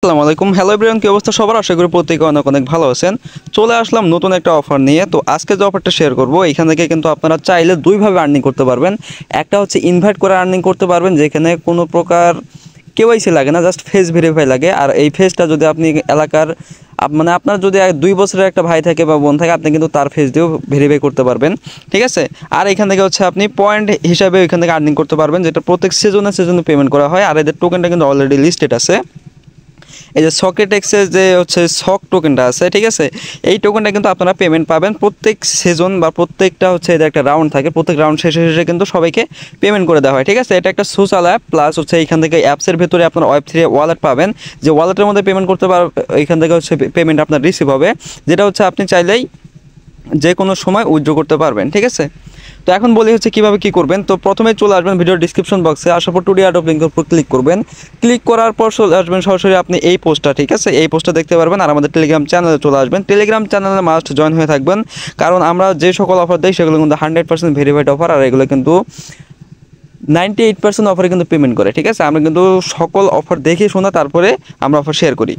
আসসালামু আলাইকুম hello everyone কি অবস্থা সবার আশা করি প্রত্যেকে অনেক অনেক ভালো আছেন চলে আসলাম নতুন একটা অফার নিয়ে তো আজকে যে অফারটা শেয়ার করব এখান থেকে কিন্তু আপনারা চাইলে দুইভাবে আর্নিং করতে পারবেন একটা হচ্ছে ইনভাইট করে আর্নিং করতে পারবেন যেখানে কোনো প্রকার কেওয়াইসি লাগে না জাস্ট ফেস ভেরিফাই লাগে আর এই ফেসটা যদি আপনি এলাকার মানে আপনার যদি দুই বছরের একটা ভাই থাকে বা বোন থাকে আপনি কিন্তু তার ফেস দিয়েও ভেরিফাই করতে পারবেন ঠিক আছে আর এখান থেকে হচ্ছে আপনি পয়েন্ট হিসাবে এখান থেকে আর্নিং করতে পারবেন যেটা প্রত্যেক সিজনে সিজনে পেমেন্ট করা হয় আর এদের টোকেনটা কিন্তু অলরেডি লিস্টেড আছে এই যে সকেট এক্সের যে হচ্ছে সক টোকেনটা আছে ঠিক আছে এই টোকেনটা কিন্তু আপনারা পেমেন্ট পাবেন প্রত্যেক সেজন বা প্রত্যেকটা হচ্ছে এদের একটা রাউন্ড থাকে প্রত্যেক রাউন্ড শেষে শেষে কিন্তু সবাইকে পেমেন্ট করে দেওয়া হয় ঠিক আছে এটা একটা সোশ্যাল অ্যাপ প্লাস হচ্ছে এইখান থেকে অ্যাপসের ভেতরে আপনার ওয়েব থ্রি ওয়ালেট পাবেন যে ওয়ালেটের মধ্যে পেমেন্ট করতে পার এখান থেকে হচ্ছে পেমেন্ট আপনার রিসিভ হবে যেটা হচ্ছে আপনি চাইলেই যে কোনো সময় উইথড্র করতে পারবেন ঠিক আছে তো এখন বলি হচ্ছে কীভাবে কি করবেন তো প্রথমে চলে আসবেন ভিডিওর ডিসক্রিপশন বক্সে আসার পর টুডি আর্ট অফ লিঙ্কের উপর ক্লিক করবেন ক্লিক করার পর চলে আসবেন সরাসরি আপনি এই পোস্টটা ঠিক আছে এই পোস্টটা দেখতে পারবেন আর আমাদের টেলিগ্রাম চ্যানেলে চলে আসবেন টেলিগ্রাম চ্যানেলে মাস্ট জয়েন হয়ে থাকবেন কারণ আমরা যে সকল অফার দিই সেগুলো কিন্তু হান্ড্রেড পার্সেন্ট ভেরিফাইড অফার আর এগুলো কিন্তু নাইনটি এইট পার্সেন্ট অফারে কিন্তু পেমেন্ট করে ঠিক আছে আমরা কিন্তু সকল অফার দেখে শোনা তারপরে আমরা অফার শেয়ার করি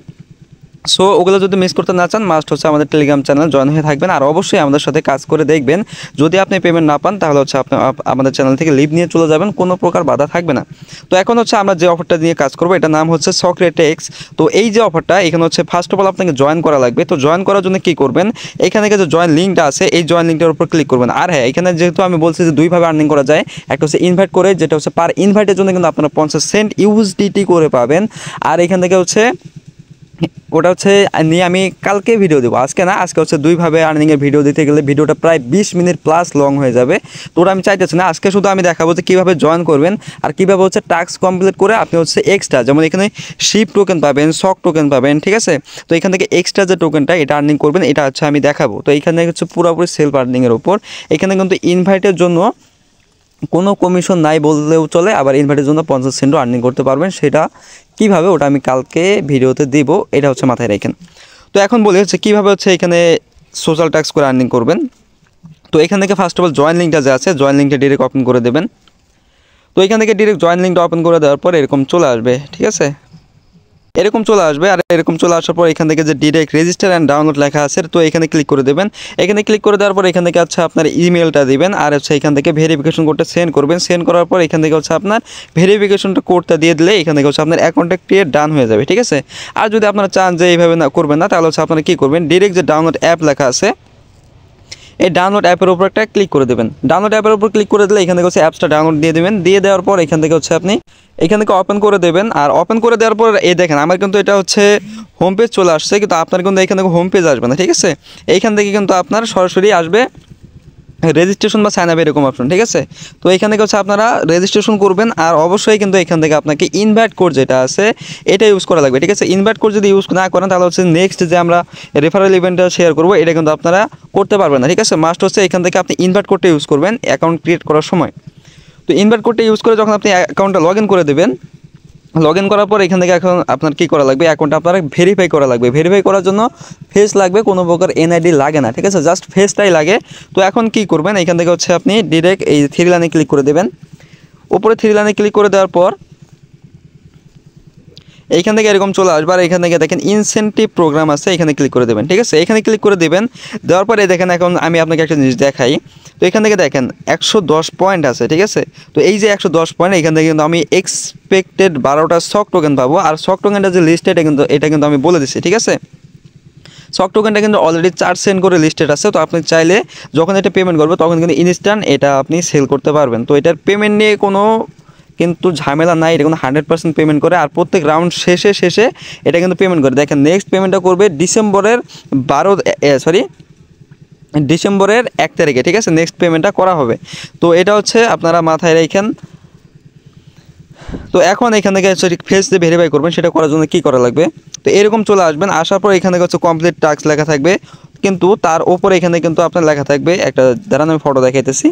সো ওগুলো যদি মিস করতে না চান মাস্ট হচ্ছে আমাদের টেলিগ্রাম চ্যানেল জয়েন হয়ে থাকবেন আর অবশ্যই আমাদের সাথে কাজ করে দেখবেন যদি আপনি পেমেন্ট না পান তাহলে হচ্ছে আপনি আমাদের চ্যানেল থেকে লিভ নিয়ে চলে যাবেন কোনো প্রকার বাধা থাকবে না তো এখন হচ্ছে আমরা যে অফারটা নিয়ে কাজ করবো এটা নাম হচ্ছে সক্রেটেক্স তো এই যে অফারটা এখানে হচ্ছে ফার্স্ট অফ অল আপনাকে জয়েন করা লাগবে তো জয়েন করার জন্য কী করবেন এখানে যে জয়েন লিঙ্কটা আছে এই জয়েন লিঙ্কটার উপর ক্লিক করবেন আর হ্যাঁ এখানে যেহেতু আমি বলছি যে দুইভাবে আর্নিং করা যায় একটা হচ্ছে ইনভাইট করে যেটা হচ্ছে পার ইনভাইটের জন্য কিন্তু আপনারা পঞ্চাশ সেন্ট ইউজডিটি করে পাবেন আর এখান থেকে হচ্ছে ওটা হচ্ছে নিয়ে আমি কালকে ভিডিও দেবো আজকে না আজকে হচ্ছে দুইভাবে আর্নিংয়ের ভিডিও দিতে গেলে ভিডিওটা প্রায় বিশ মিনিট প্লাস লং হয়ে যাবে তো ওটা আমি চাইতেছি না আজকে শুধু আমি দেখাবো যে কীভাবে জয়েন করবেন আর কীভাবে হচ্ছে টাস্ক কমপ্লিট করে আপনি হচ্ছে এক্সট্রা যেমন এখানে শিপ টোকেন পাবেন শক টোকেন পাবেন ঠিক আছে তো এখান থেকে এক্সট্রা যে টোকেনটা এটা আর্নিং করবেন এটা হচ্ছে আমি দেখাবো তো এখানে হচ্ছে পুরোপুরি সেলফ আর্নিংয়ের ওপর এখানে কিন্তু ইনভাইটের জন্য কোনো কমিশন নাই বললেও চলে আবার ইনভার্টারের জন্য পঞ্চাশ সেন্টও আর্নিং করতে পারবেন সেটা কীভাবে ওটা আমি কালকে ভিডিওতে দেবো এটা হচ্ছে মাথায় রেখেন তো এখন বলি হচ্ছে কীভাবে হচ্ছে এখানে সোশ্যাল ট্যাক্স করে আর্নিং করবেন তো এখান থেকে ফার্স্ট অফ অল জয়েন লিঙ্কটা যে আছে জয়েন লিঙ্কটা ডিরেক্ট ওপেন করে দেবেন তো এখান থেকে ডিরেক্ট জয়েন লিঙ্কটা ওপেন করে দেওয়ার পর এরকম চলে আসবে ঠিক আছে এরকম চলে আসবে আর এরকম চলে আসার পর এখান থেকে যে ডিরেক্ট রেজিস্টার অ্যান্ড ডাউনলোড লেখা আছে তো এখানে ক্লিক করে দেবেন এখানে ক্লিক করে দেওয়ার পর এখান থেকে হচ্ছে আপনার ইমেলটা দিবেন আর হচ্ছে এখান থেকে ভেরিফিকেশন কোডটা সেন্ড করবেন সেন্ড করার পর এখান থেকে হচ্ছে আপনার ভেরিফিকেশনটা কোডটা দিয়ে দিলে এখান থেকে হচ্ছে আপনার অ্যাকাউন্টটা ক্রিয়েট ডান হয়ে যাবে ঠিক আছে আর যদি আপনারা চান যে এইভাবে না করবেন না তাহলে হচ্ছে আপনারা কী করবেন ডিরেক্ট যে ডাউনলোড অ্যাপ লেখা আছে এই ডাউনলোড অ্যাপের উপর একটা ক্লিক করে দেবেন ডাউনলোড অ্যাপের উপর ক্লিক করে দিলে এখান থেকে হচ্ছে অ্যাপসটা ডাউনলোড দিয়ে দেবেন দিয়ে দেওয়ার পর এখান থেকে হচ্ছে আপনি এখান থেকে ওপেন করে দেবেন আর ওপেন করে দেওয়ার পর এই দেখেন আমার কিন্তু এটা হচ্ছে হোম পেজ চলে আসছে কিন্তু আপনার কিন্তু এখান থেকে হোম পেজ আসবে না ঠিক আছে এইখান থেকে কিন্তু আপনার সরাসরি আসবে রেজিস্ট্রেশন হ্যাঁ, বা সাইন আপ এরকম অপশন ঠিক আছে তো এখান থেকে হচ্ছে আপনারা রেজিস্ট্রেশন করবেন আর অবশ্যই কিন্তু এখান থেকে আপনাকে ইনভাইট কোড যেটা আছে এটা ইউজ করা লাগবে ঠিক আছে ইনভাইট কোড যদি ইউজ না করেন তাহলে হচ্ছে নেক্সট যে আমরা রেফারেল ইভেন্টটা শেয়ার করবো এটা কিন্তু আপনারা করতে পারবেন না ঠিক আছে মাস্ট হচ্ছে এখান থেকে আপনি ইনভাইট কোডটা ইউজ করবেন অ্যাকাউন্ট ক্রিয়েট করার সময় তো ইনভার্ট কোডটা ইউজ করে যখন আপনি অ্যাকাউন্টটা লগ করে দেবেন লগ ইন করার পর এখান থেকে এখন আপনার কী করা লাগবে অ্যাকাউন্টটা আপনার ভেরিফাই করা লাগবে ভেরিফাই করার জন্য ফেস লাগবে কোনো প্রকার এনআইডি লাগে না ঠিক আছে জাস্ট ফেসটাই লাগে তো এখন কি করবেন এখান থেকে হচ্ছে আপনি ডিরেক্ট এই থ্রি লাইনে ক্লিক করে দেবেন উপরে থ্রি লাইনে ক্লিক করে দেওয়ার পর এইখান থেকে এরকম চলে আসবে আর এখান থেকে দেখেন ইনসেন্টিভ প্রোগ্রাম আছে এখানে ক্লিক করে দেবেন ঠিক আছে এখানে ক্লিক করে দেবেন দেওয়ার পরে দেখেন এখন আমি আপনাকে একটা জিনিস দেখাই তো এখান থেকে দেখেন একশো পয়েন্ট আছে ঠিক আছে তো এই যে একশো পয়েন্ট এখান থেকে কিন্তু আমি এক্সপেক্টেড বারোটা শক টোকেন পাবো আর শক টোকেনটা যে লিস্টেড এটা কিন্তু এটা কিন্তু আমি বলে দিচ্ছি ঠিক আছে সক টোকেনটা কিন্তু অলরেডি চার সেন্ট করে লিস্টেড আছে তো আপনি চাইলে যখন এটা পেমেন্ট করবে তখন কিন্তু ইনস্ট্যান্ট এটা আপনি সেল করতে পারবেন তো এটার পেমেন্ট নিয়ে কোনো কিন্তু ঝামেলা নাই এটা কিন্তু হান্ড্রেড পার্সেন্ট পেমেন্ট করে আর প্রত্যেক রাউন্ড শেষে শেষে এটা কিন্তু পেমেন্ট করে দেখেন নেক্সট পেমেন্টটা করবে ডিসেম্বরের বারো সরি ডিসেম্বরের এক তারিখে ঠিক আছে নেক্সট পেমেন্টটা করা হবে তো এটা হচ্ছে আপনারা মাথায় রেখেন তো এখন এখান থেকে হচ্ছে ফেস দিয়ে ভেরিফাই করবেন সেটা করার জন্য কী করা লাগবে তো এরকম চলে আসবেন আসার পর এখান থেকে হচ্ছে কমপ্লিট টাস্ক লেখা থাকবে কিন্তু তার ওপরে এখানে কিন্তু আপনার লেখা থাকবে একটা দাঁড়ান আমি ফটো দেখাইতেছি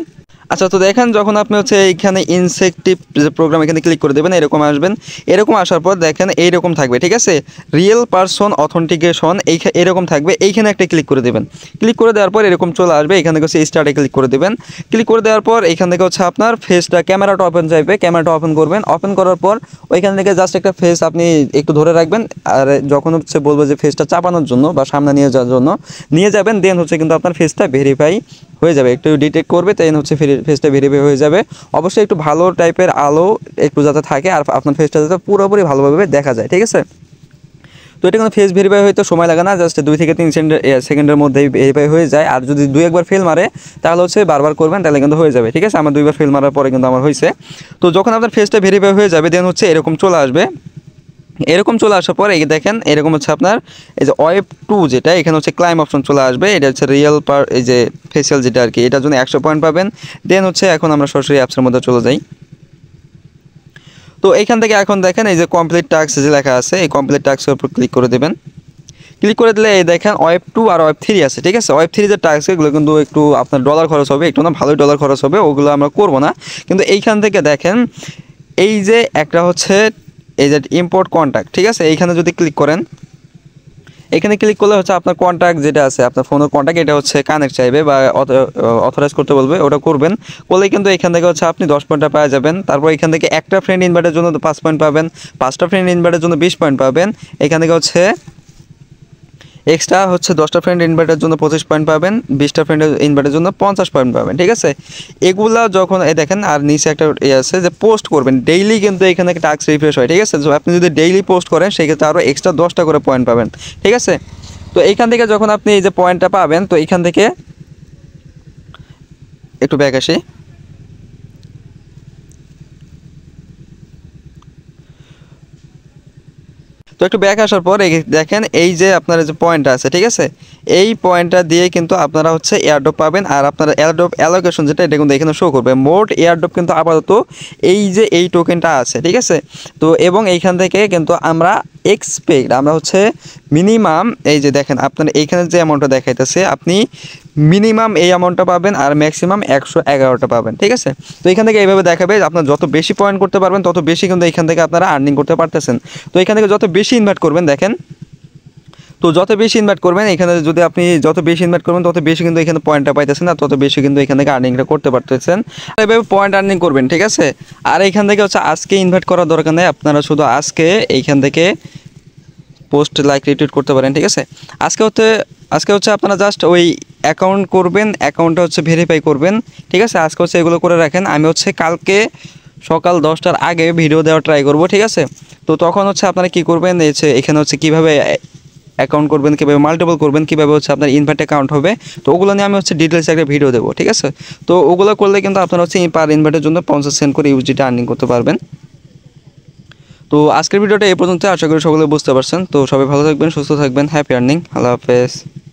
আচ্ছা তো দেখেন যখন আপনি হচ্ছে এইখানে ইনসেকটিভ যে প্রোগ্রাম এখানে ক্লিক করে দেবেন এরকম আসবেন এরকম আসার পর দেখেন এইরকম থাকবে ঠিক আছে রিয়েল পারসন অথেন্টিকেশন এই এরকম থাকবে এইখানে একটা ক্লিক করে দেবেন ক্লিক করে দেওয়ার পর এরকম চলে আসবে এখান থেকে হচ্ছে স্টার্টে ক্লিক করে দেবেন ক্লিক করে দেওয়ার পর এখান থেকে হচ্ছে আপনার ফেসটা ক্যামেরাটা ওপেন চাইবে ক্যামেরাটা ওপেন করবেন ওপেন করার পর ওইখান থেকে জাস্ট একটা ফেস আপনি একটু ধরে রাখবেন আর যখন হচ্ছে বলবো যে ফেসটা চাপানোর জন্য বা সামনে নিয়ে যাওয়ার জন্য নিয়ে যাবেন দেন হচ্ছে কিন্তু আপনার ফেসটা ভেরিফাই হয়ে যাবে একটু ডিটেক্ট করবে তাই হচ্ছে ফেরি ফেসটা ভেরিফাই হয়ে যাবে অবশ্যই একটু ভালো টাইপের আলো একটু যাতে থাকে আর আপনার ফেসটা যাতে পুরোপুরি ভালোভাবে দেখা যায় ঠিক আছে তো এটা কোনো ফেস ভেরিফাই হয়তো সময় লাগে না জাস্ট দুই থেকে তিন সেকেন্ডের সেকেন্ডের মধ্যে ভেরিফাই হয়ে যায় আর যদি দুই একবার ফেল মারে তাহলে হচ্ছে বারবার করবেন তাহলে কিন্তু হয়ে যাবে ঠিক আছে আমার দুইবার ফেল মারার পরে কিন্তু আমার হয়েছে তো যখন আপনার ফেসটা ভেরিফাই হয়ে যাবে দেন হচ্ছে এরকম চলে আসবে এরকম চলে আসার পর এই দেখেন এরকম হচ্ছে আপনার এই যে ওয়েব টু যেটা এখানে হচ্ছে ক্লাইম অপশন চলে আসবে এটা হচ্ছে রিয়েল পার এই যে ফেসিয়াল যেটা আর কি এটার জন্য একশো পয়েন্ট পাবেন দেন হচ্ছে এখন আমরা সরাসরি অ্যাপসের মধ্যে চলে যাই তো এইখান থেকে এখন দেখেন এই যে কমপ্লিট টাস্ক যে লেখা আছে এই কমপ্লিট টাস্কের উপর ক্লিক করে দেবেন ক্লিক করে দিলে এই দেখেন ওয়েব টু আর ওয়েব থ্রি আছে ঠিক আছে ওয়েব থ্রি যে টাস্ক এগুলো কিন্তু একটু আপনার ডলার খরচ হবে একটু না ভালোই ডলার খরচ হবে ওগুলো আমরা করবো না কিন্তু এইখান থেকে দেখেন এই যে একটা হচ্ছে এই যে ইম্পোর্ট কন্ট্যাক্ট ঠিক আছে এইখানে যদি ক্লিক করেন এখানে ক্লিক করলে হচ্ছে আপনার কন্ট্যাক্ট যেটা আছে আপনার ফোনের কন্ট্যাক্ট এটা হচ্ছে কানেক্ট চাইবে বা অথরাইজ করতে বলবে ওটা করবেন বলে কিন্তু এখান থেকে হচ্ছে আপনি দশ পয়েন্টটা পাওয়া যাবেন তারপর এখান থেকে একটা ফ্রেন্ড ইনভার্টের জন্য পাঁচ পয়েন্ট পাবেন পাঁচটা ফ্রেন্ড ইনভার্টের জন্য বিশ পয়েন্ট পাবেন এখান থেকে হচ্ছে এক্সট্রা হচ্ছে দশটা ফ্রেন্ড ইনভার্টার জন্য পঁচিশ পয়েন্ট পাবেন বিশটা ফ্রেন্ডের ইনভার্টার জন্য পঞ্চাশ পয়েন্ট পাবেন ঠিক আছে এগুলা যখন এই দেখেন আর নিচে একটা এ আছে যে পোস্ট করবেন ডেইলি কিন্তু এখানে টাস্ক রিফ্রেশ হয় ঠিক আছে তো আপনি যদি ডেইলি পোস্ট করেন সেক্ষেত্রে আরও এক্সট্রা দশটা করে পয়েন্ট পাবেন ঠিক আছে তো এইখান থেকে যখন আপনি এই যে পয়েন্টটা পাবেন তো এখান থেকে একটু ব্যাগ আসি তো একটু ব্যাক আসার পর দেখেন এই যে আপনার যে পয়েন্টটা আছে ঠিক আছে এই পয়েন্টটা দিয়ে কিন্তু আপনারা হচ্ছে এয়ারডোপ পাবেন আর আপনার এয়ারডোপ অ্যালোকেশন যেটা এটা কিন্তু এখানে শো করবে মোট এয়ারডোপ কিন্তু আপাতত এই যে এই টোকেনটা আছে ঠিক আছে তো এবং এইখান থেকে কিন্তু আমরা এক্সপেক্ট আমরা হচ্ছে মিনিমাম এই যে দেখেন আপনার এইখানে যে অ্যামাউন্টটা দেখাইতেছে আপনি মিনিমাম এই অ্যামাউন্টটা পাবেন আর ম্যাক্সিমাম একশো এগারোটা পাবেন ঠিক আছে তো এখান থেকে এইভাবে দেখাবে আপনার যত বেশি পয়েন্ট করতে পারবেন তত বেশি কিন্তু এখান থেকে আপনারা আর্নিং করতে পারতেছেন তো এখান থেকে যত বেশি ইনভার্ট করবেন দেখেন তো যত বেশি ইনভার্ট করবেন এখানে যদি আপনি যত বেশি ইনভার্ট করবেন তত বেশি কিন্তু এখানে পয়েন্টটা পাইতেছেন আর তত বেশি কিন্তু এখান থেকে আর্নিংটা করতে পারতেছেন এভাবে পয়েন্ট আর্নিং করবেন ঠিক আছে আর এখান থেকে হচ্ছে আজকে ইনভার্ট করার দরকার নেই আপনারা শুধু আজকে এইখান থেকে পোস্ট লাইক রিটুইট করতে পারেন ঠিক আছে আজকে হচ্ছে আজকে হচ্ছে আপনারা জাস্ট ওই অ্যাকাউন্ট করবেন অ্যাকাউন্টটা হচ্ছে ভেরিফাই করবেন ঠিক আছে আজকে হচ্ছে এগুলো করে রাখেন আমি হচ্ছে কালকে সকাল দশটার আগে ভিডিও দেওয়ার ট্রাই করব ঠিক আছে তো তখন হচ্ছে আপনারা কি করবেন হচ্ছে এখানে হচ্ছে কিভাবে অ্যাকাউন্ট করবেন কীভাবে মাল্টিপল করবেন কীভাবে হচ্ছে আপনার ইনভার্ট অ্যাকাউন্ট হবে তো ওগুলো নিয়ে আমি হচ্ছে ডিটেলসে একটা ভিডিও দেবো ঠিক আছে তো ওগুলো করলে কিন্তু আপনারা হচ্ছে পার ইনভার্টের জন্য পঞ্চাশ সেন্ট করে ইউজিটা আর্নিং করতে পারবেন তো আজকের ভিডিওটা এই পর্যন্ত আশা করি সকলে বুঝতে পারছেন তো সবাই ভালো থাকবেন সুস্থ থাকবেন হ্যাপি আর্নিং আল্লাহ হাফেজ